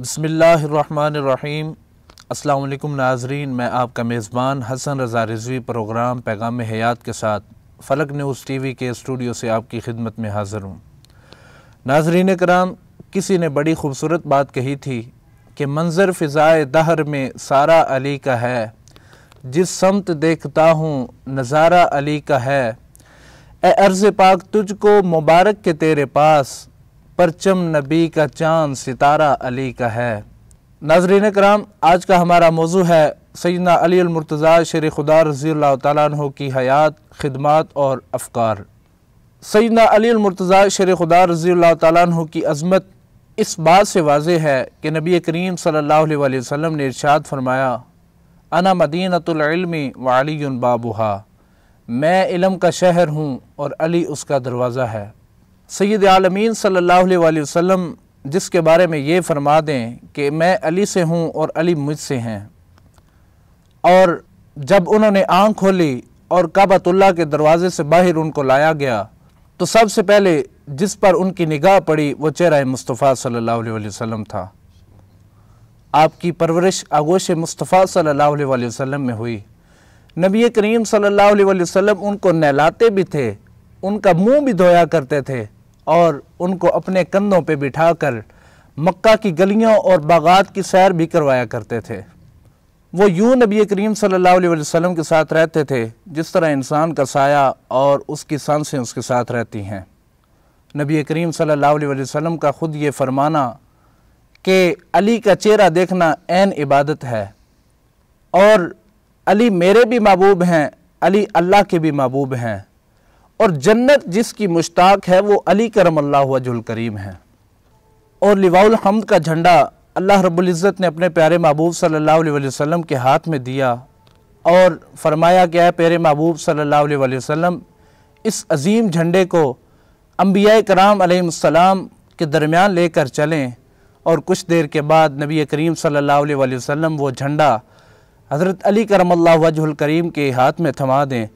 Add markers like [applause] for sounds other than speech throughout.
बसमीम अल्लाम नाजरीन मैं आपका मेज़बान हसन रज़ा रिजवी प्रोग्राम पैगाम हयात के साथ फ़लक न्यूज़ टी वी के स्टूडियो से आपकी खिदमत में हाज़िर हूँ नाजरीन कराम किसी ने बड़ी खूबसूरत बात कही थी कि मंज़र फ़िज़ाए दहर में सारा अली का है जिस समत देखता हूँ नज़ारा अली का है ए अर्ज़ पाक तुझको मुबारक के तेरे पास परचम नबी का चांद सितारा अली का है नाजरीन कराम आज का हमारा मौजू है सैदना अलीमरतज़ा शेर खुदा रजी तु की हयात खदमात और अफकार सैदना अलीमरतज़ा शेर खुदा रजी तु की अजमत इस बात से वाज है कि नबी करीम सल वसम ने इरशाद फरमाया अना मदीनतमी वाली बाबूहा मैं इलम का शहर हूँ और अली उसका दरवाज़ा है सैद आलमीन सल्ला वसम जिसके बारे में ये फरमा दें कि मैं अली से हूँ और अली मुझसे हैं और जब उन्होंने आँख खोली और काबातुल्ला के दरवाज़े से बाहर उनको लाया गया तो सबसे पहले जिस पर उनकी निगाह पड़ी वो चेहरा मुस्तफ़ा सल्लल्लाहु अलैहि वसल्लम था आपकी परवरिश आगोश मुस्तफ़ा सल्लल्लाहु अलैहि वसल्लम में हुई नबी करीम सल्लल्लाहु अलैहि वसल्लम उनको नहलाते भी थे उनका मुंह भी धोया करते थे और उनको अपने कंधों पर बिठाकर मक्का की गलियों और बागात की सैर भी करवाया करते थे वो यूँ नबी करीम सल्लल्लाहु अलैहि वसल्लम के साथ रहते थे जिस तरह इंसान का साया और उसकी सांसें उसके साथ रहती हैं नबी करीम सल्लल्लाहु अलैहि वसल्लम का ख़ुद ये फरमाना कि अली का चेहरा देखना एन इबादत है और अली मेरे भी महबूब हैं अली अल्लाह के भी महबूब हैं और जन्नत जिसकी मुश्ताक है वो अली करम अल्लाह करीम है और लिवाउल हमद का झंडा अल्लाह रब्ज़त ने अपने प्यारे महबूब सल्लल्लाहु अलैहि वसल्लम के हाथ में दिया और फरमाया गया है प्यारे महबूब सल्लल्लाहु अलैहि वसल्लम इस अजीम झंडे को अम्बिया कराम सलाम के दरमियान लेकर चलें और कुछ देर के बाद नबी करीम सल्लल्लाहु अलैहि वसल्लम वो झंडा हज़रत अली करम अल्लाह वजुल करीम के हाथ में थमा दें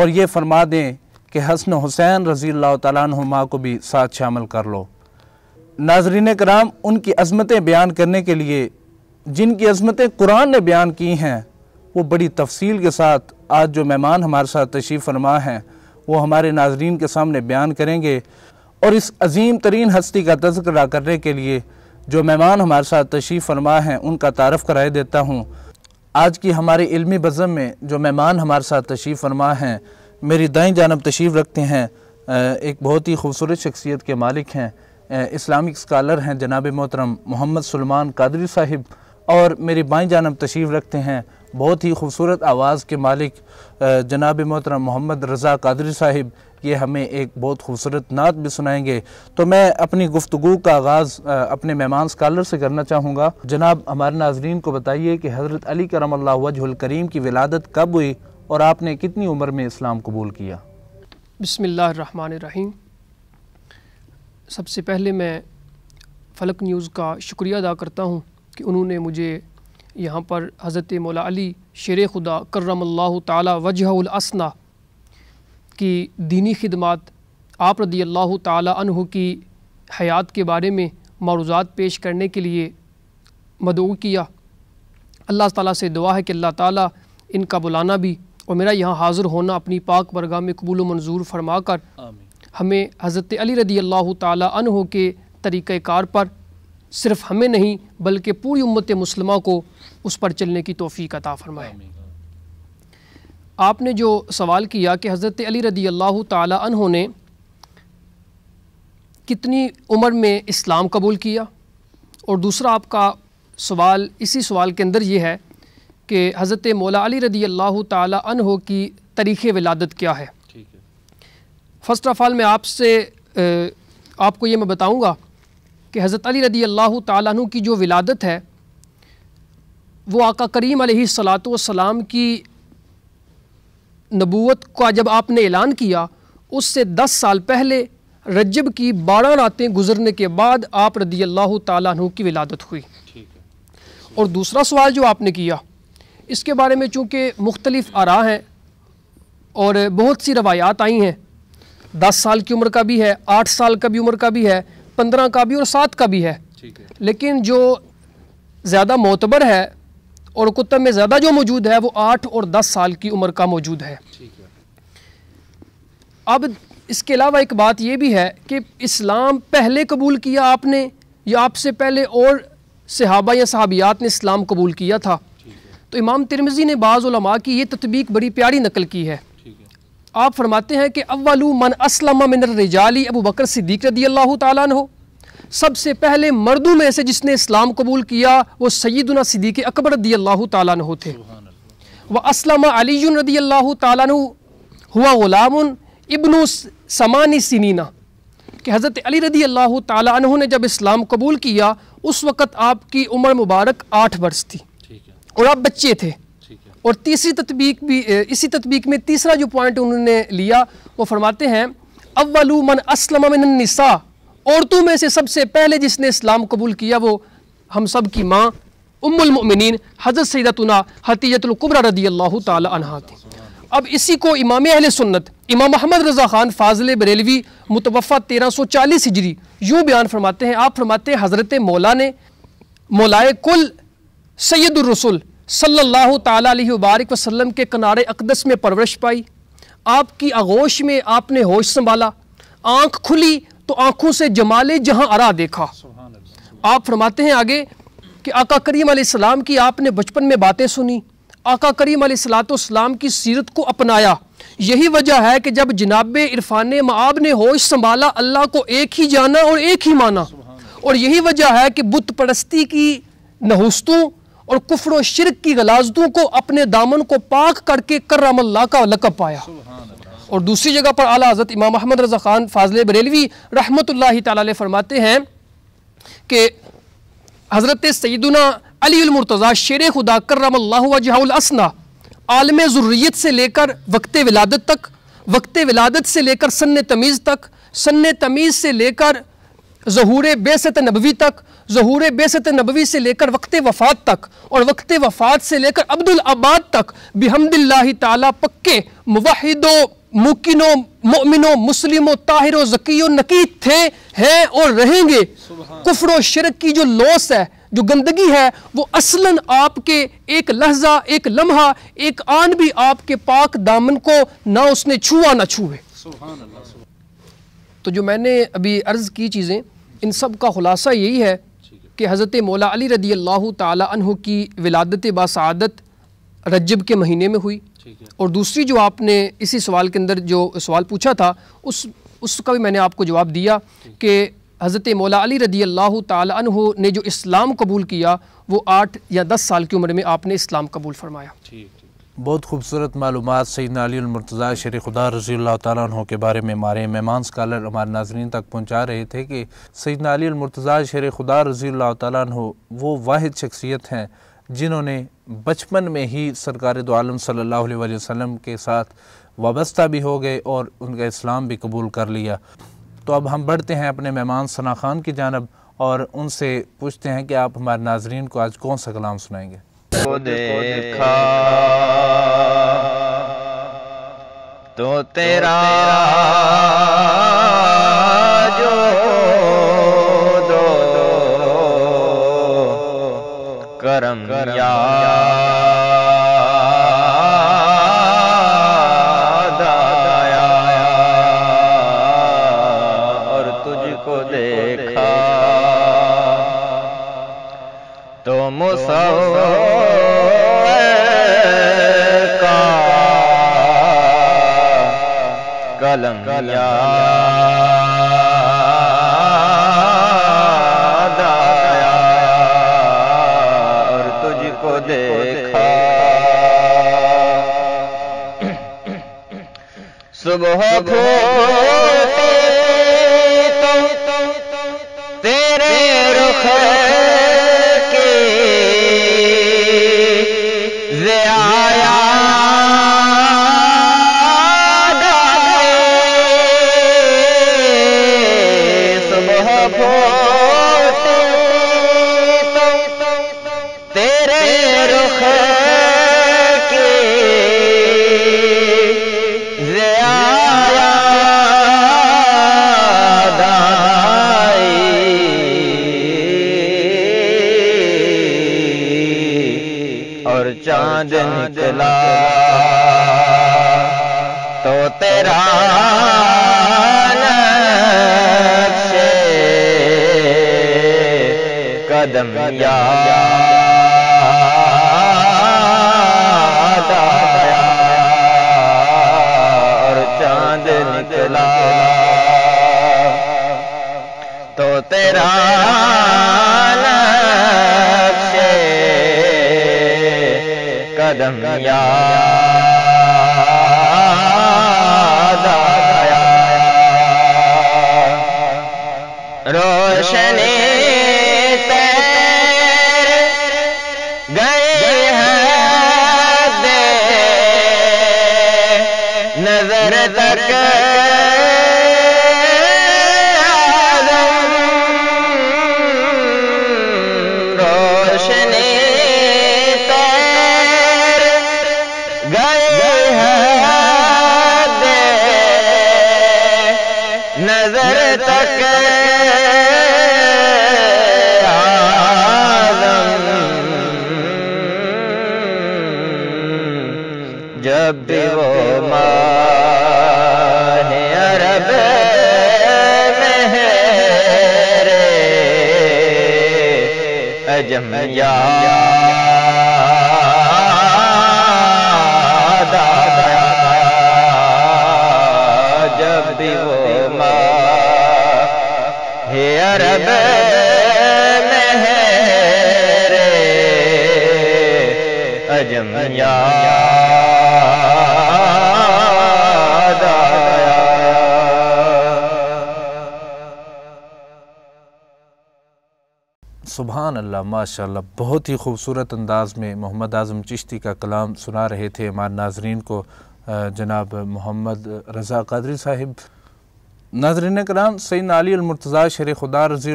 और ये फरमा दें कि हसन हुसैन रज़ी तुमा को भी साथ शामिल कर लो नाजरीन कराम उनकी अजमतें बयान करने के लिए जिनकी अजमतें कुरान ने बयान की हैं वो बड़ी तफसील के साथ आज जो मेहमान हमारे साथ तशरीफ़ फरमा हैं वो हमारे नाजरीन के सामने बयान करेंगे और इस अजीम तरीन हस्ती का तस्करा करने के लिए जो मेहमान हमारे साथ तशरीफ़ फरमा हैं उनका तारफ़ कराए देता हूँ आज की हमारे इल्मी बज़म में जो मेहमान हमारे साथ तशरीफ़ फरमा हैं मेरी दाई जानब तशीफ रखते हैं एक बहुत ही खूबसूरत शख्सियत के मालिक हैं इस्लामिक स्कॉलर हैं जनाब मोहतरम मोहम्मद सलमान कादरी साहिब और मेरी बाई जानब तशीफ़ रखते हैं बहुत ही खूबसूरत आवाज़ के मालिक जनाब मोहतरम मोहम्मद रज़ा कादरी साहिब ये हमें एक बहुत खूबसूरत नात भी सुनाएंगे तो मैं अपनी गुफ्तु का आगाज़ अपने मेहमान स्कालर से करना चाहूँगा जनाब हमारे नाजरीन को बताइए कि हज़रत अली करम वजहल करीम की विलादत कब हुई और आपने कितनी उम्र में इस्लाम कबूल किया बसमीम सबसे पहले मैं फ़लक न्यूज़ का शुक्रिया अदा करता हूँ कि उन्होंने मुझे यहाँ पर हज़रत मौला अली शेर खुदा करम ताला वजहसना की दीनी खिदमत आप रदी अल्लाह तहु की हयात के बारे में मरूज़ात पेश करने के लिए मदऊ किया अल्लाह ताला से दुआ है कि अल्लाह ताला इनका बुलाना भी और मेरा यहाँ हाज़िर होना अपनी पाक बरगाह में कबूल मंजूर फरमा कर हमें हज़रत अली रदी अल्लाह हो के तरीक़ार पर सिर्फ हमें नहीं बल्कि पूरी उम्मत मुसलमा को उस पर चलने की तोफ़ी अता फ़रमाए आपने जो सवाल किया कि हज़रत अली रदी अल्लाह तन ने कितनी उम्र में इस्लाम कबूल किया और दूसरा आपका सवाल इसी सवाल के अंदर ये है कि हज़रत मौला अली रदी अल्लाह हो की तारीख़ विलादत क्या है फ़र्स्ट ऑफ़ आल मैं आपसे आपको ये मैं बताऊँगा कि हज़रत अली रदी अल्लाह तु की जो विलादत है वो आका करीम सलाम की नबूत का जब आपने ऐलान किया उससे दस साल पहले रजब की बारह रातें गुजरने के बाद आप रदी अल्लाह तु की विलादत हुई और दूसरा सवाल जो आपने किया इसके बारे में चूँकि मुख्तलिफ़ आरा हैं और बहुत सी रवायात आई हैं दस साल की उम्र का भी है आठ साल का भी उम्र का भी है पंद्रह का भी और सात का भी है, है। लेकिन जो ज़्यादा मोतबर है और कुतब में ज़्यादा जो मौजूद है वो आठ और दस साल की उम्र का मौजूद है अब इसके अलावा एक बात ये भी है कि इस्लाम पहले कबूल किया आपने या आपसे पहले और सहाबा या सहाबियात ने इस्लाम कबूल किया था तो इमाम तिरमजी ने बाज़ा की ये तत्बीक बड़ी प्यारी नकल की है आप फरमाते हैं कि अव्वलू मन असलम मिन रजाली अबू बकर सिद्दीक रदी अल्लाह तन हो सबसे पहले मर्दों में से जिसने इस्लाम कबूल किया वो सैदना सिद्दीक अकबर रदी अल्लाह तन थे व असलम अली रदी अल्लाह तन हुआ ग़ुलाम इब्न समानी सिनीना कि हज़रत अली रदी अल्लाह तन ने जब इस्लाम कबूल किया उस वक़्त आपकी उम्र मुबारक आठ वर्ष थी और आप बच्चे थे और तीसरी तत्बीक भी इसी तत्बीक में तीसरा जो पॉइंट उन्होंने लिया वो फरमाते हैं अव्वलू मन असलम निसा औरतों में से सबसे पहले जिसने इस्लाम कबूल किया वो हम सब की माँ उम्मिन हज़रत सैदतना हतीजतुल्कुबरा रदी अल्लाह तहा थी अब इसी को इमाम अहल सुन्नत इमाम महमद रज़ा ख़ान फाजिल बरेलवी मुतवफ़ा तेरह सौ चालीस हिजरी यूँ बयान फरमाते हैं आप फरमाते हैं हज़रत मौला ने मौलाए कुल सैदुलरसुल सल्लल्लाहु अलैहि वबारक वसल्लम के किनारे अकदस में परवरिश पाई आपकी आगोश में आपने होश संभाला आंख खुली तो आंखों से जमाले जहां अरा देखा आप फरमाते हैं आगे कि आका करीम सलाम की आपने बचपन में बातें सुनी आका करीम सलाम की सीरत को अपनाया यही वजह है कि जब जनाब इरफान माब ने होश संभाला अल्लाह को एक ही जाना और एक ही माना और यही वजह है कि बुत परस्ती की नहुस्तों और कुफर शिरक की गलाजतों को अपने दामन को पाक करके करमल्ला का लकब पाया और दूसरी जगह पर आला हजरत इमाम अहमद रजा खान फाजिल बरेलवी रहमत ला फरमाते हैं कि हज़रत सईदना अलीमरतज़ा शेर खुदा करमल्लासना आलम ज़ुर्रियत से लेकर वक्त विलादत तक वक्त विलादत से लेकर सन तमीज़ तक सन तमीज़ से लेकर जहूर बेसत नबवी तक जहूर बेसत नबवी से लेकर वक्त वफ़ात तक और वक्त वफ़ात से लेकर अब्दुल आबाद तक बिहमदिल्ला ताला पक्के मुवाहिदो मुकिनो मोमिनो मुस्लिमों ताहिर जकी नकी थे हैं और रहेंगे कुफर शरक की जो लॉस है जो गंदगी है वो असलन आपके एक लहजा एक लम्हा एक आन भी आपके पाक दामन को ना उसने छुआ ना छुए तो जो मैंने अभी अर्ज़ की चीज़ें इन सब का ख़ुलासा यही है कि हज़रत मौला अली रदी अल्लाह तह की विलादत बासदत रजब के महीने में हुई और दूसरी जो आपने इसी सवाल के अंदर जो सवाल पूछा था उस उसका भी मैंने आपको जवाब दिया कि हज़रत मौला अली रदी अल्लाह तह ने जो इस्लाम कबूल किया वो आठ या दस साल की उम्र में आपने इस्लाम कबूल फरमाया बहुत खूबसूरत मालूम सैदना अलीमरतज़ा शेर खुदा रजी तु के बारे में हमारे मेहमान स्कालर हमारे नाजरन तक पहुँचा रहे थे कि सैदना अलीमरतज़ा शेर खुदा रजी अल्लाह तु वो वाद शख्सियत हैं जिन्होंने बचपन में ही सरकार दोम सल्ला वसम के साथ वाबस्ता भी हो गए और उनका इस्लाम भी कबूल कर लिया तो अब हम बढ़ते हैं अपने मेहमान सना खान की जानब और उनसे पूछते हैं कि आप हमारे नाजरन को आज कौन सा कलाम सुनाएंगे को देखा तो तेरा जो दो करम यार देखा तुम सब का कलम याद और तुझको देखा सुबह फूल रोशने तैर गए हैं नजर तक करब में है रे अजम याद आया सुबहान अल्लाह माशाल्लाह बहुत ही खूबसूरत अंदाज़ में मोहम्मद आज़म चिश्ती का कलाम सुना रहे थे हमारे नाजरीन को जनाब मोहम्मद रज़ा कादरी साहिब नाजरन कराम सईन अली अलमरतज़ा शेर खुदा रज़ी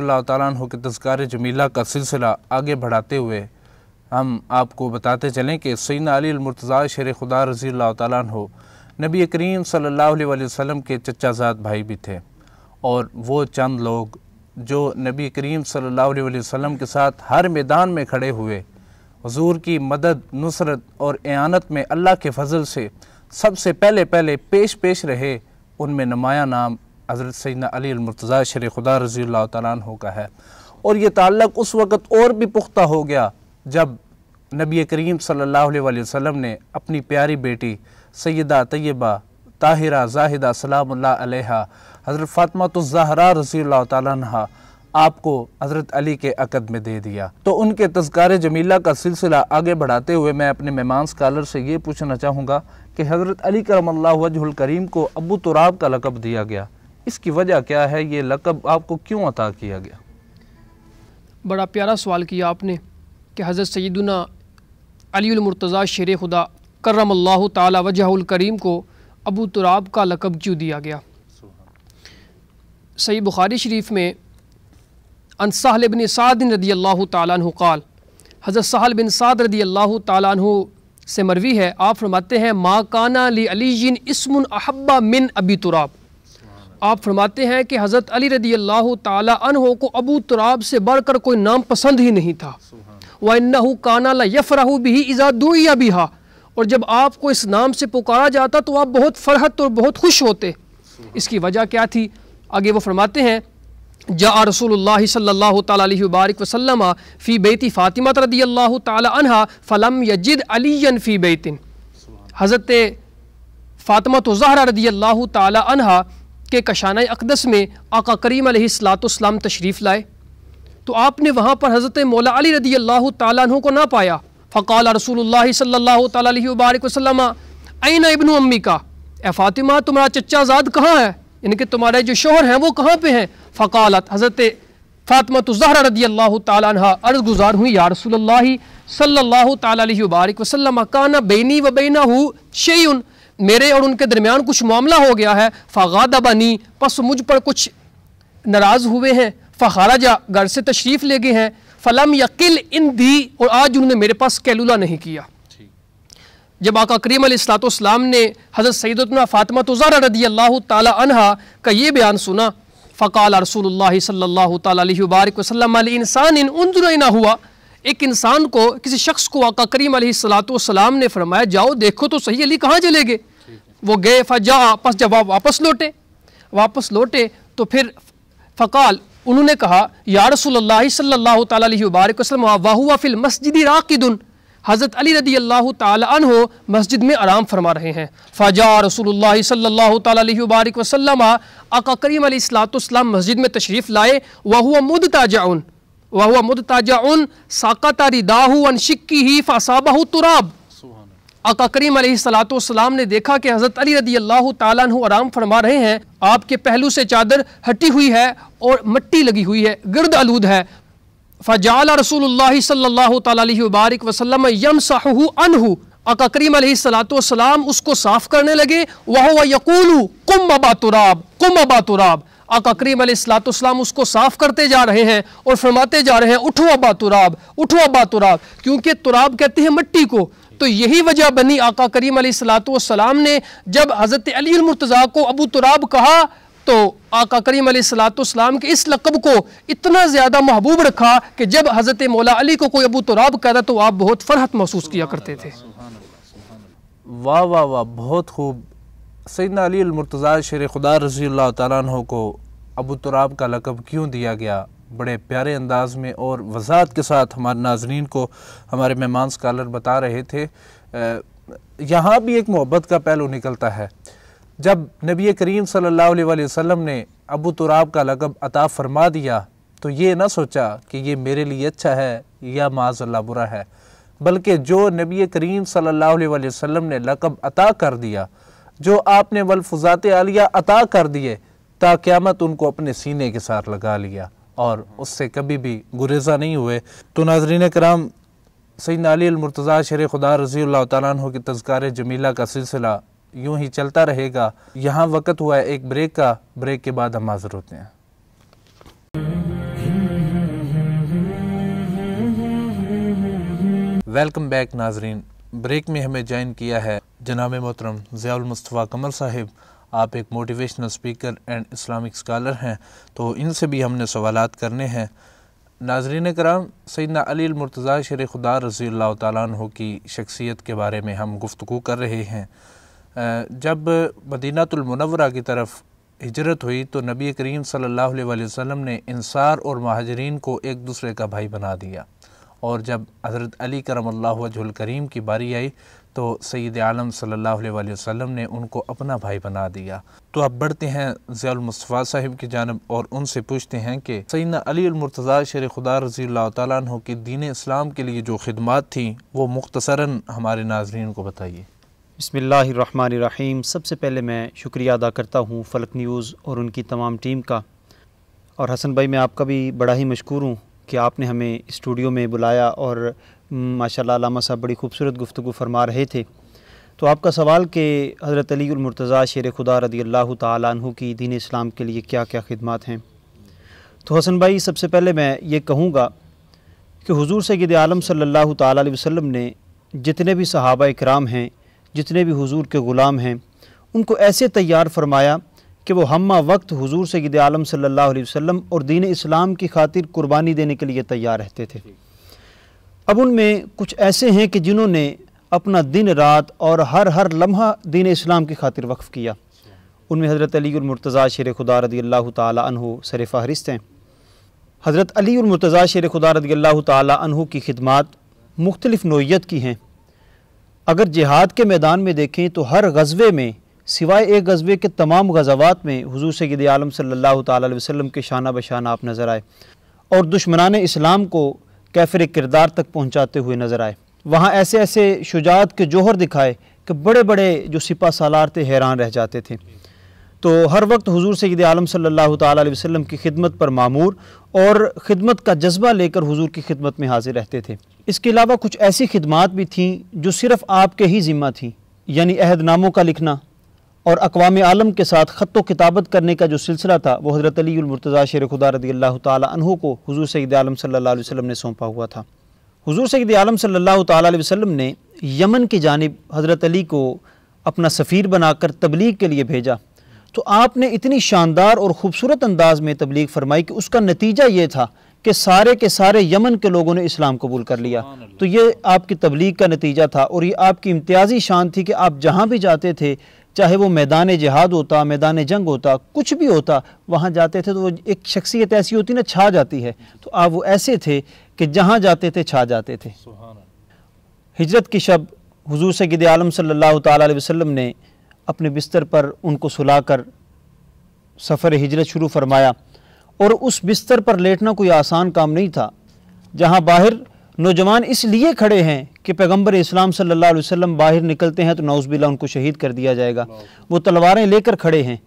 तु के तस्कार जमीला का सिलसिला आगे बढ़ाते हुए हम आपको बताते चलें कि सईन अली अलमरतज़ा शेर खुदा रज़ी तु नबी करीम सल्ला वसम के चचाजाद भाई भी थे और वो चंद लोग जो नबी करीम सल्ला वसम के साथ हर मैदान में खड़े हुए हजूर की मदद नुसरत और एनत में अल्लाह के फजल से सबसे पहले पहले पेश पेश रहे उनमें नुमाया नाम हज़रत सैदना शर खुदा रज़ी तु का है और ये ताल्लक उस वक़्त और भी पुख्ता हो गया जब नबी करीम सल्लल्लाहु वसम ने अपनी प्यारी बेटी सैदा तयबा ताहिरा जाहिदा सलाम हज़रत फ़ातिमा तो ज़हरा रज़ी तह आपको हज़रत अली के अकद में दे दिया तो उनके तस्कार जमीला का सिलसिला आगे बढ़ाते हुए मैं अपने मेहमान स्कॉलर से ये पूछना चाहूँगा कि हज़रत अली करमल वजहल करीम को अबू तुराब का लकब दिया गया इसकी वजह क्या है ये लकब आपको क्यों अता किया गया बड़ा प्यारा सवाल किया आपने कि हज़रत सैदुना अलीमरतज़ा शेर खुदा करम अल्लाह तवजहल करीम को अबू तुराब का लकब क्यों दिया गया सही बुखारी शरीफ में अनसाहल बिन सादिन रदी अल्लाह तु कल हज़रत साहल बिन साद रदी अल्लाह तु से मरवी है आप फरमाते हैं माकाना अली ली अलीजिन इसमन अहब्बा मिन अबी तुराब आप फरमाते हैं कि हज़रत अली रदी अल्लाह तहो को अबू तुराब से बढ़कर कोई नाम पसंद ही नहीं था वन्ना काना यफ़राहू भी इज़ा भी हा और जब आपको इस नाम से पुकारा जाता तो आप बहुत फरहत और बहुत खुश होते इसकी वजह क्या थी आगे वो फरमाते हैं जा रसूल सल्ला तबारक वसलम फ़ी बेती फ़ातिमा रदी अल्लाह तहा फ़लम यजिद अलीन फ़ी बेतिन हज़रत फ़ातिमा तो जहरा रदी अल्लाह तहा के कशाना अकदस में आका करीम सलातम तशरीफ़ लाए तो आपने वहाँ पर हज़रत मौला अली रदी अल्लाह तु को ना पाया फ़काल रसूल सल्लाबारक वसलम आइन इबन अम्मी का ए फ़ातिमा तुम्हारा आज़ाद कहाँ है इनके तुम्हारे जो शोहर हैं वो कहाँ पे हैं फ़कालत हज़रत फ़ातिमा तजहरा रदी अल्लाह अर्ज़ गुजार हुई या रसूल सल्ला तबारक वसलम काना बेनी व बेना हु शेयन मेरे और उनके दरमियान कुछ मामला हो गया है बनी बस मुझ पर कुछ नाराज़ हुए हैं फ़ाराजा घर से तशरीफ़ ले गए हैं फ़लम यकिल इन दी और आज उन्होंने मेरे पास कैलूला नहीं किया जब आका करीम सलाम ने हज़रत सैदतना फ़ातिमा तुजारा रदी अल्लाह तहा का ये बयान सुना फ़काल रसूल सल्ला तबारक वसलम इंसान इन उन हुआ एक इंसान को किसी शख्स को आका करीम सलातम ने फरमाया जाओ देखो तो सही अली कहाँ चले गए वो गए फजा पस जब आप वापस लौटे वापस लौटे तो फिर फ़काल उन्होंने कहा या रसोल्ला सल्ला फ़िल मस्जिद राकिदुन हज़रत अली रदी अल्लाह हो मस्जिद में आराम फरमा रहे हैं फ़ाजा रसूल सल्ला तबारक वसलम आका करीम सलाम मस्जिद में तशरीफ़ लाए वाहुआ मुद उन वह मुदताजाउन साकता रिदाहू अन शिक्की ही फसाबाहू तुराब आका करीम सलाम ने देखा कि हज़रत अली रदी अल्लाह तु आराम फरमा रहे हैं आपके पहलू से चादर हटी हुई है और मट्टी लगी हुई है गर्द आलूद है फजाल रसूल सल्ला तबारक वसलम यम साहू अनहू आका करीम सलाम उसको साफ़ करने लगे वह यकूलू कुम अबा तुराब कुम अबा तुराब आका करीम सलाम उसको साफ करते जा रहे हैं और फरमाते जा रहे हैं उठो अबा तुराब उठो अबा तुराब क्योंकि तुराब कहती है मट्टी को तो यही वजह बनी आका करीम सलाम ने जब हज़रत अली मुर्तज़ा को अबू तुराब कहा तो आका करीम सलाम के इस लकब को इतना ज़्यादा महबूब रखा कि जब हज़रत मौला अली को कोई अबू तुराब कहता तो आप बहुत फ़रहत महसूस किया करते थे वाह वाह वाह बहुत खूब सैदना अली अलमरतज़ा शेर खुदा रजी अल्लाह को अबू तुराब का लकब क्यों दिया गया बड़े प्यारे अंदाज में और वजात के साथ हमारे नाजनीन को हमारे मेहमान स्कॉलर बता रहे थे यहाँ भी एक मोहब्बत का पहलू निकलता है जब नबी करीम सल्लल्लाहु अलैहि वसल्लम ने अबू तुराब का लकब अता फरमा दिया तो ये ना सोचा कि ये मेरे लिए अच्छा है या माजल्ला बुरा है बल्कि जो नबी करीम सल्लल्लाहु अलैहि वसल्लम ने लकब अता कर दिया जो आपने वलफुजात आलिया अता कर दिए ता क्यामत उनको अपने सीने के साथ लगा लिया और उससे कभी भी गुरेजा नहीं हुए तो नाजरीन कराम सैद अलीमरतज़ा शेर खुदा रजी तु के तस्कार जमीला का सिलसिला यूँ ही चलता रहेगा यहाँ वक्त हुआ है एक ब्रेक का ब्रेक के बाद हम हाजिर होते हैं वेलकम बैक नाजरीन ब्रेक में हमें ज्वाइन किया है जनाब मोहतरम मुस्तफ़ा कमर साहिब आप एक motivational speaker and Islamic scholar हैं तो इनसे भी हमने सवाल करने हैं नाजरीन कराम सैदना अली मुर्तज़ा शेर खुदा रज़ी तु की शख्सियत के बारे में हम गुफ्तु कर रहे हैं जब मदीनातुलमनवरा की तरफ हिजरत हुई तो नबी करीम सल्लल्लाहु अलैहि वसल्लम ने इंसार और महाजरीन को एक दूसरे का भाई बना दिया और जब हज़रत अली करम अल्लाह करीम की बारी आई तो सैद आलम सल्लल्लाहु वसम ने उनको अपना भाई बना दिया तो अब बढ़ते हैं ज़ियालमस्तफ़ा साहिब की जानब और उनसे पूछते हैं कि सैन अलीमरतज़ा शेर खुदा रजी तु की दीन इस्लाम के लिए जो खिदमत थी वो मुख्तसरा हमारे नाजरन को बताइए बसमीम सबसे पहले मैं शुक्रिया अदा करता हूँ फ़लक न्यूज़ और उनकी तमाम टीम का और हसन भाई मैं आपका भी बड़ा ही मशहूर हूँ कि आपने हमें स्टूडियो में बुलाया और माशाल्लाह लामा साहब बड़ी खूबसूरत गुफ्तु फरमा रहे थे तो आपका सवाल कि हज़रत अलीमरतज़ा शेर खुदा रदी अल्लाह तु की दीन इस्लाम के लिए क्या क्या खदमात हैं तो हसन भाई सबसे पहले मैं ये कहूँगा कि हजूर सैद आलम सल्ला वसम ने जितने भी सहाबा इक्राम हैं जितने भी हजूर के ग़ुलाम हैं उनको ऐसे तैयार फरमाया कि वो हम वक्त हुजूर से गिद आलम सल्ला वसम और दीन इस्लाम की खातिर कुर्बानी देने के लिए तैयार रहते थे अब उनमें कुछ ऐसे हैं कि जिन्होंने अपना दिन रात और हर हर लम्हा दीन इस्लाम की खातिर वक्फ़ किया उनमें हज़रत अलीमरतज़ा शेर खुदा रदी अल्लाह तहु सर फहरिस्त हैं हज़रत अलीमरतज़ा शेर खुदा रदी अल्लाह तहु की खदमात मुख्तलफ़ नोयत की हैं अगर जिहाद के मैदान में देखें तो हर गज़बे में सिवाय एक गजबे के तमाम गजावत में हजूर सद आलम सल्ला तसलम के शाना बशाना आप नज़र आए और दुश्मनान इस्लाम को कैफर किरदार तक पहुँचाते हुए नज़र आए वहाँ ऐसे ऐसे शुजात के जोहर दिखाए कि बड़े बड़े जो सिपा सालार थे हैरान रह जाते थे तो हर वक्त हजूर सैद आलम सल्ह वसम की खिदमत पर मामूर और ख़िदमत का जज्बा लेकर हजूर की खिदमत में हाजिर रहते थे इसके अलावा कुछ ऐसी खिदमत भी थीं जो सिर्फ़ आपके ही ज़िम्मा थी यानी अहदनामों का लिखना और अकवाम आलम के साथ ख़त किताबत करने का जो सिलसिला था वो हज़रत अलीमरतज़ा शेर खुदा रदी अल्लाह तहु को हजूर सईद आलम सल्ला वसम ने सौंपा हुआ था हजूर सईद आलम सल्ला तसम ने यमन की जानब हज़रत अली को अपना सफ़ीर बनाकर तबलीग के लिए भेजा तो आपने इतनी शानदार और ख़ूबसूरत अंदाज में तबलीग फरमाई कि उसका नतीजा ये था कि सारे के सारे यमन के लोगों ने इस्लाम कबूल कर लिया तो ये आपकी तबलीग का नतीजा था और ये आपकी इम्तियाज़ी शान थी कि आप जहाँ भी जाते थे चाहे वो मैदान जहाद होता मैदान जंग होता कुछ भी होता वहाँ जाते थे तो वो एक शख्सियत ऐसी होती ना छा जाती है तो आप वो ऐसे थे कि जहाँ जाते थे छा जाते थे हिजरत की शब से गिद आलम सल्ला अलैहि ने अपने बिस्तर पर उनको कर सफ़र हिजरत शुरू फरमाया और उस बिस्तर पर लेटना कोई आसान काम नहीं था जहाँ बाहर नौजवान इसलिए खड़े हैं कि पैगंबर इस्लाम सल्लल्लाहु अलैहि वसल्लम बाहर निकलते हैं तो नौज़बिल्ला उनको शहीद कर दिया जाएगा वो तलवारें लेकर खड़े हैं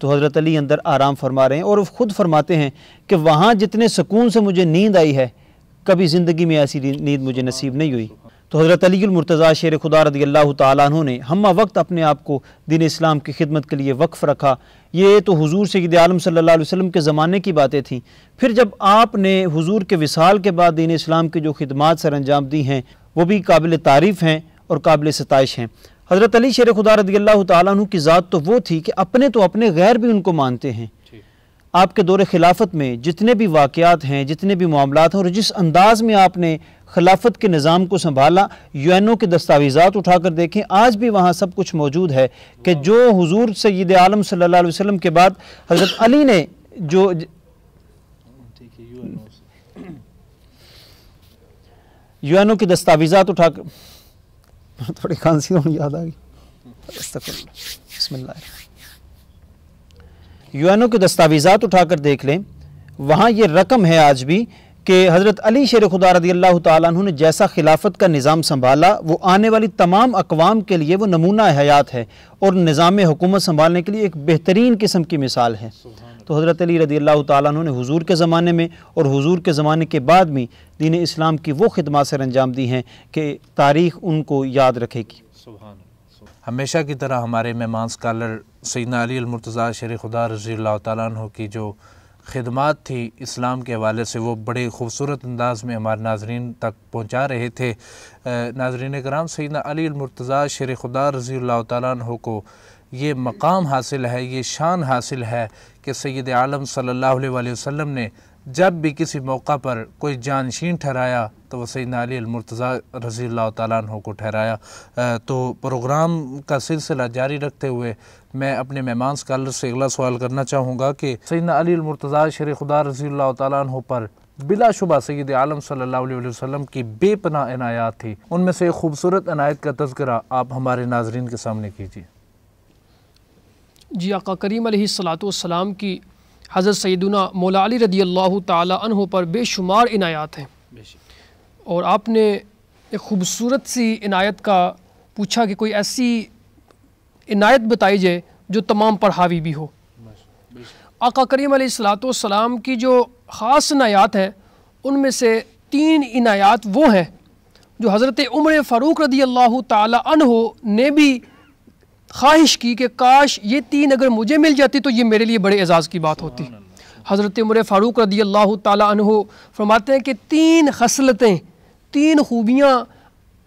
तो हज़रत अली अंदर आराम फरमा रहे हैं और ख़ुद फरमाते हैं कि वहाँ जितने सुकून से मुझे नींद आई है कभी ज़िंदगी में ऐसी नींद मुझे नसीब नहीं हुई तो हज़रत अलीमरतज़ा शेर खुदा रदी अल्लाह तु ने हम वक्त अपने आप को दीन इस्लाम की खिदमत के लिए वक्फ़ रखा ये तो हुजूर से आलम सल्ला वसम के ज़माने की बातें थीं फिर जब आपने हुजूर के विसाल के बाद दीन इस्लाम की जो खदमात सर अंजाम दी हैं वो भी काबिल तारीफ़ हैं और काबिल सतश हैं हज़रत अली शेर खुदा रदी अल्लाह तु की ज़ात तो वो थी कि अपने तो अपने गैर भी उनको मानते हैं आपके दौर खिलाफत में जितने भी वाक़ात हैं जितने भी मामला हैं और जिस अंदाज़ में आपने खिलाफत के निज़ाम को संभाला यू एन ओ के दस्तावेज़ा उठाकर देखें आज भी वहाँ सब कुछ मौजूद है कि जो हजूर सैद आलम सल्ला वसलम के बाद हज़रत अली ने जो यू एन ओ की दस्तावेज़ा उठाकर [laughs] थोड़ी खांसी होनी याद आ गई यू एन ओ के दस्तावेज़ा उठाकर देख लें वहाँ ये रकम है आज भी कि हज़रत अली शेर खुदा रदी अल्लाह तु ने जैसा खिलाफत का निज़ाम संभाला वो आने वाली तमाम अकवाम के लिए वो नमूना हयात है और निज़ाम हुकूमत संभालने के लिए एक बेहतरीन किस्म की मिसाल है तो हज़रत अली रदी अल्लाह तु ने हजूर के ज़माने में और हजूर के ज़माने के बाद भी दीन इस्लाम की वो खदमात सर अंजाम दी हैं कि तारीख़ उनको याद रखेगी हमेशा की तरह हमारे मेहमान स्कॉलर सैदना अली अलमरतज़ा शेर खुदा रजी तु की जो खिदमत थी इस्लाम के हवाले से वो बड़े खूबसूरत अंदाज में हमारे नाजरन तक पहुँचा रहे थे नाजरन कराम सैदना अली शेर खुदा रज़ी तु को ये मकाम हासिल है ये शान हासिल है कि सैद आलम सल्ला वसम ने जब भी किसी मौका पर कोई जानशीन ठहराया तो वह सैद अली अलमरतज़ा रज़ी तु को ठहराया तो प्रोग्राम का सिलसिला जारी रखते हुए मैं अपने मेहमान स्कॉलर से अगला सवाल करना चाहूँगा कि सैद अली अलमरतज़ा शेर खुदा रज़ी तु पर बिलाशुबा सैद आलम सल्ला वसम की बेपना अनायात थी उनमें से एक खूबसूरत अनायत का तस्करा आप हमारे नाजरन के सामने कीजिए जी आका करीम सलातम की हज़रत सैदुना मौलाली रदी अल्लाह तह पर बेशुमार इनायात हैं और आपने एक ख़ूबसूरत सी इनायत का पूछा कि कोई ऐसी इनायत बताई जाए जो तमाम पर हावी भी हो आका करीम सलाम की जो ख़ास इनायात हैं उनमें से तीन इनायात वो हैं जो हज़रत उम्र फ़ारूक रदी अल्लाह तहों ने भी ख्वाहिश की कि काश ये तीन अगर मुझे मिल जाती तो ये मेरे लिए बड़े एजाज़ की बात होती हज़रत उमर फ़ारूक रदी अल्लाह तु फरमाते हैं कि तीन हसलतें तीन खूबियाँ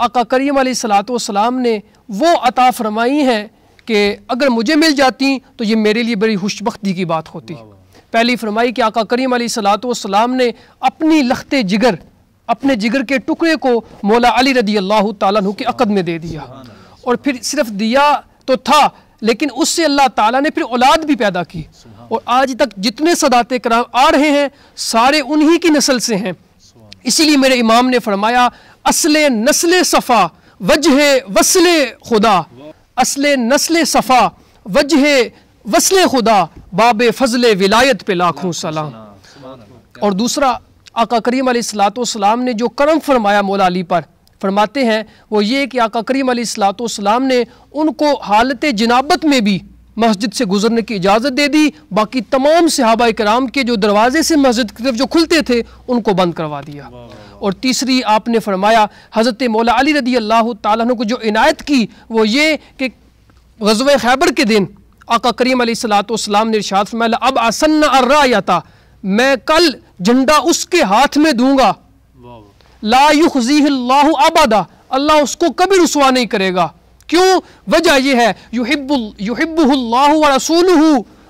अका करीम सलातम ने वो अता फरमाई हैं कि अगर मुझे मिल जाती तो ये मेरे लिए बड़ी खुशबख्ती की बात होती पहली फरमाई कि आका करीम सलातम ने अपनी लखते जिगर अपने जिगर के टुकड़े को मौला अली रदी अल्लाह तु के अकद में दे दिया और फिर सिर्फ दिया तो था लेकिन उससे अल्लाह ताला ने फिर औलाद भी पैदा की और आज तक जितने सदाते कराम आ रहे हैं सारे उन्हीं की नस्ल से हैं इसीलिए मेरे इमाम ने फरमाया असल नस्ल सफ़ा वजह वसल खुदा असल नस्ल सफ़ा वजह वसल खुदा बाब फजल विलायत पे लाखों सलाम और दूसरा आका करीम सलाम ने जो करम फरमाया मौला अली पर फरमाते हैं वो ये कि आका करीम सलाम ने उनको हालत जनाबत में भी मस्जिद से गुजरने की इजाज़त दे दी बाकी तमाम सहाबा कराम के जो दरवाजे से मस्जिद की तरफ जो खुलते थे उनको बंद करवा दिया और तीसरी आपने फरमाया हज़रत मौला अली रदी अल्लाह तु को जो इनायत की वो ये कि गजब खैबर के दिन आका करीम सलाम ने इर्शाद फरमाया अब आसन्ना अर्रा आया था मैं कल झंडा उसके हाथ में दूंगा लाजील्ला आबादा अल्लाह उसको कभी रसुआ नहीं करेगा क्यों वजह यह है युहिबुल युहिबुल्ला रसूल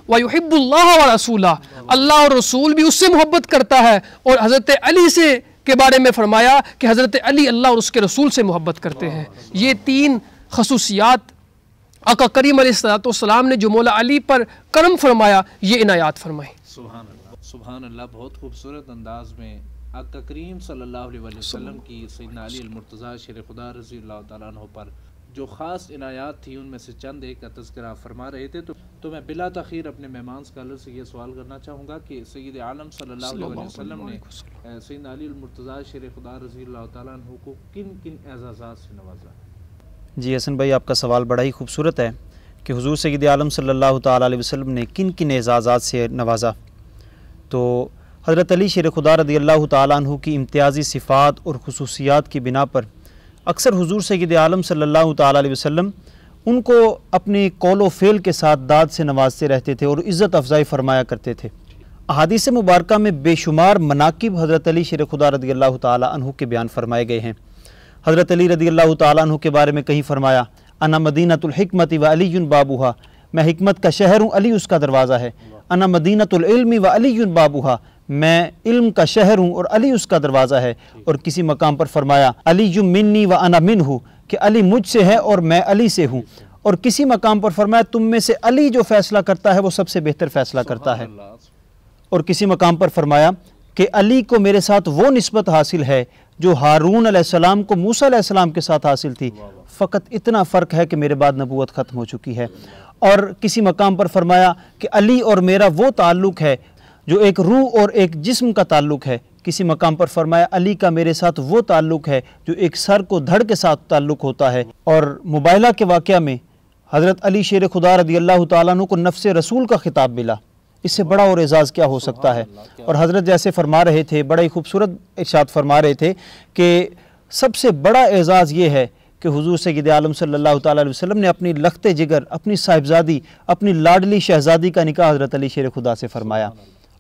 व युहिबुल्ला व रसूला अल्लाह और रसूल भी उससे मोहब्बत करता है और हज़रत अली से के बारे में फरमाया कि हज़रत अली अल्लाह और उसके रसूल से मोहब्बत करते हैं ये तीन खसूसियात अका करीम सलाम ने जो मौला अली पर करम फरमाया ये इनायात फरमाई सुबह सुबह बहुत खूबसूरत अंदाज में आका करीम सल्लल्लाहु की सैदना अलीमरतज़ा शेर खुदा रजी तु पर जो ख़ास इनायात थी उनमें से चंद एक का तस्करा फरमा रहे थे तो तो मैं बिला तखीर अपने मेहमान स्कॉलर से यह सवाल करना चाहूँगा कि सैद आलम सल्लल्लाहु अलैहि वसल्लम ने सैद अलीमरतज़ा शेर खुदा रजी तु को किन किन एजाज़ा से नवाजा जी हसन भाई आपका सवाल बड़ा ही खूबसूरत है कि हजूर सैद आलम सल्लल्लाहु अलैहि वसल्लम ने किन किन एजाज़ात से नवाजा तो हज़रत अली शेर खुदा रदी अल्लाह तु की इम्तियाज़ी सिफ़ात और खसूसियात की बिना पर अक्सर हजूर सैद आलम सल्ला तसलम उनको अपने कौलो फ़ेल के साथ दाद से नवाजते रहते थे और इज़्ज़त अफजाई फरमाया करते थे अहादीस मुबारक में बेशुमार मनाकब हज़रत अली शेर खुदा रदी अल्लाह तु के बयान फरमाए गए हैं हज़रत अली रदी अल्लाह तु के बारे में कहीं फरमाया अना मदीनातुलहमत व अली बाबूहा मैं हमत का शहर हूँ अली उसका दरवाज़ा है अना मदीनातुलमी व अली बाबूहा मैं इल्म का शहर हूँ और अली उसका दरवाज़ा है और किसी मकाम पर फरमाया अली यु मिन्नी व अना मिन हूँ कि अली मुझसे है और मैं अली से हूँ और किसी मकाम पर फरमाया तुम में से अली जो फ़ैसला करता है वो सबसे बेहतर फ़ैसला करता है और किसी मकाम पर फरमाया कि अली को मेरे साथ वो नस्बत हासिल है जो हारून सलाम को मूसा सलाम के साथ हासिल थी फ़कत इतना फ़र्क है कि मेरे बाद नबूत ख़त्म हो चुकी है और किसी मकाम पर फरमाया कि अली और मेरा वो ताल्लुक़ है जो एक रूह और एक जिस्म का ताल्लुक है किसी मकाम पर फरमाया अली का मेरे साथ वो ताल्लुक है जो एक सर को धड़ के साथ ताल्लुक होता है और मुबाइला के वाक़ में हज़रत अली शेर खुदा रदी अल्लाह तु को नफ्स रसूल का ख़िताब मिला इससे बड़ा और एजाज़ क्या हो सकता है और हज़रत जैसे फरमा रहे थे बड़ा ही खूबसूरत इर्शाद फरमा रहे थे कि सबसे बड़ा एजाज़ ये है कि हुजूर सैद आलम सल्ला वसम ने अपनी लखते जिगर अपनी साहिबजादी अपनी लाडली शहज़ादी का निकाह हज़रत अली शेर खुदा से फरमाया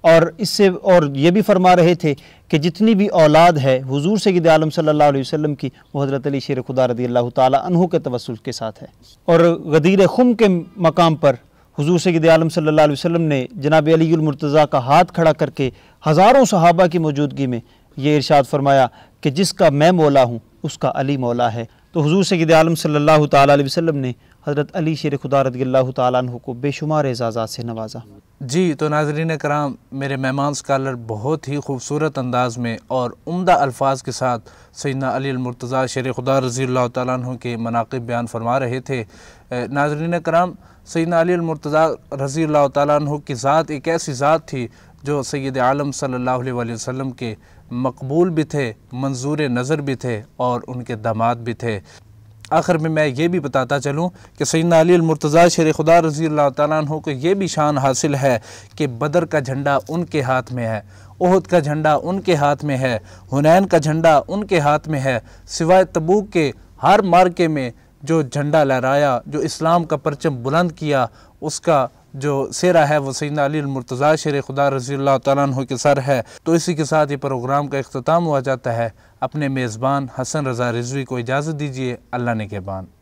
और इससे और ये भी फरमा रहे थे कि जितनी भी औलाद है हुजूर से आलम सल्लल्लाहु अलैहि वसल्लम की वो हज़रत अली शेर खुदा रदी अल्लाह तहों के तवसल के साथ है और गदीर खुम के मकाम पर हुजूर से आलम सल्लल्लाहु अलैहि वसल्लम ने जनाब अलीमरतज़ा का हाथ खड़ा करके हज़ारों सहाबा की मौजूदगी में ये इरशाद फरमाया कि जिसका मैं मौला हूँ उसका अली मौला है तो हजूर सैद आलम सल्लल्लाहु अलैहि वसल्लम ने हज़रत अली शेर खुदा रदील्ला तु को बेशुमार एजाजा से नवाजा जी तो नाजरीन कराम मेरे मेहमान स्कॉलर बहुत ही खूबसूरत अंदाज़ में और उमदा अल्फाज के साथ सैदना अलीमरतज़ा शेर खुदा रज़ी तु के मनाकब बयान फरमा रहे थे नाजरीन कराम सैदना अलीमरतज़ा रज़ी तु की ज़ात एक ऐसी ज़ात थी जो सैद आलम सल्ला वसम के मकबूल भी थे मंजूर नज़र भी थे और उनके दामाद भी थे आखिर में मैं ये भी बताता चलूँ कि सैदना अली शेर खुदा रजी तु को ये भी शान हासिल है कि बदर का झंडा उनके हाथ में है ओहद का झंडा उनके हाथ में है हुनैन का झंडा उनके हाथ में है सिवाय तबूक के हर मार्के में जो झंडा लहराया जो इस्लाम का परचम बुलंद किया उसका जो सरा है वो सैद अली मुर्तज़ा शेर खुदा रजी तु के सर है तो इसी के साथ ये प्रोग्राम का अख्ताम हुआ जाता है अपने मेज़बान हसन रजा रिजवी को इजाज़त दीजिए अल्लाह ने के बान